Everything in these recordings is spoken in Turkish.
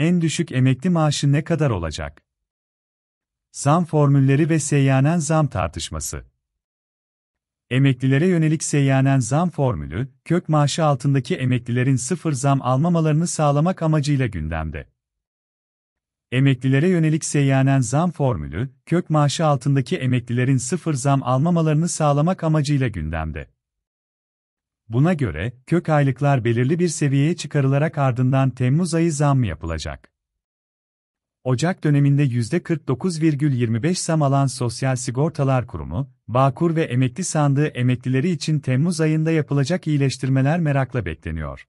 en düşük emekli maaşı ne kadar olacak? Zam formülleri ve seyyanen zam tartışması. Emeklilere yönelik seyyanen zam formülü, kök maaşı altındaki emeklilerin sıfır zam almamalarını sağlamak amacıyla gündemde. Emeklilere yönelik seyyanen zam formülü, kök maaşı altındaki emeklilerin sıfır zam almamalarını sağlamak amacıyla gündemde. Buna göre, kök aylıklar belirli bir seviyeye çıkarılarak ardından Temmuz ayı zam yapılacak. Ocak döneminde %49,25 zam alan Sosyal Sigortalar Kurumu, Bağkur ve emekli sandığı emeklileri için Temmuz ayında yapılacak iyileştirmeler merakla bekleniyor.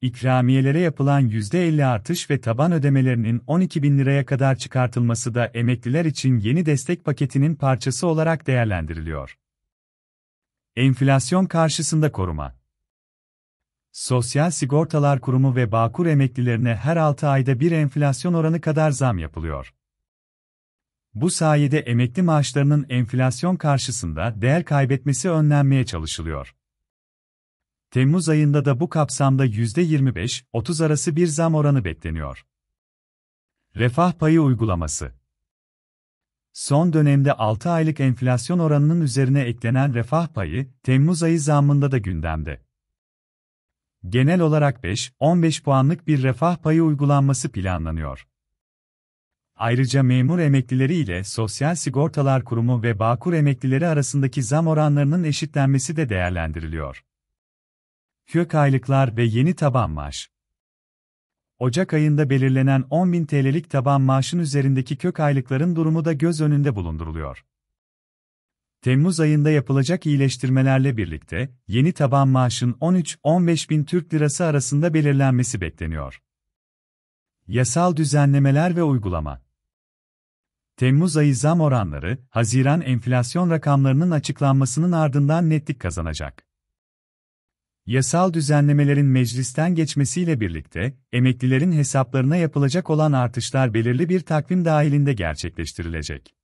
İkramiyelere yapılan %50 artış ve taban ödemelerinin 12 bin liraya kadar çıkartılması da emekliler için yeni destek paketinin parçası olarak değerlendiriliyor. Enflasyon karşısında koruma. Sosyal Sigortalar Kurumu ve Bağkur emeklilerine her 6 ayda bir enflasyon oranı kadar zam yapılıyor. Bu sayede emekli maaşlarının enflasyon karşısında değer kaybetmesi önlenmeye çalışılıyor. Temmuz ayında da bu kapsamda %25-30 arası bir zam oranı bekleniyor. Refah payı uygulaması son dönemde 6 aylık enflasyon oranının üzerine eklenen refah payı, Temmuz ayı zammında da gündemde. Genel olarak 5-15 puanlık bir refah payı uygulanması planlanıyor. Ayrıca memur emeklileri ile Sosyal Sigortalar Kurumu ve Bağkur emeklileri arasındaki zam oranlarının eşitlenmesi de değerlendiriliyor. Kök aylıklar ve yeni taban maaş Ocak ayında belirlenen 10.000 TL'lik taban maaşın üzerindeki kök aylıkların durumu da göz önünde bulunduruluyor. Temmuz ayında yapılacak iyileştirmelerle birlikte, yeni taban maaşın 13-15 bin Türk lirası arasında belirlenmesi bekleniyor. Yasal düzenlemeler ve uygulama Temmuz ayı zam oranları, Haziran enflasyon rakamlarının açıklanmasının ardından netlik kazanacak. Yasal düzenlemelerin meclisten geçmesiyle birlikte, emeklilerin hesaplarına yapılacak olan artışlar belirli bir takvim dahilinde gerçekleştirilecek.